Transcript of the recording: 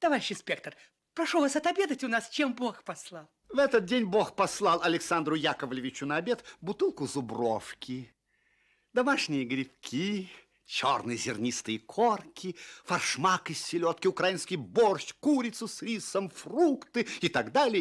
Товарищ инспектор, прошу вас отобедать у нас, чем Бог послал. В этот день Бог послал Александру Яковлевичу на обед бутылку зубровки, домашние грибки, черные зернистые корки, форшмак из селедки, украинский борщ, курицу с рисом, фрукты и так далее.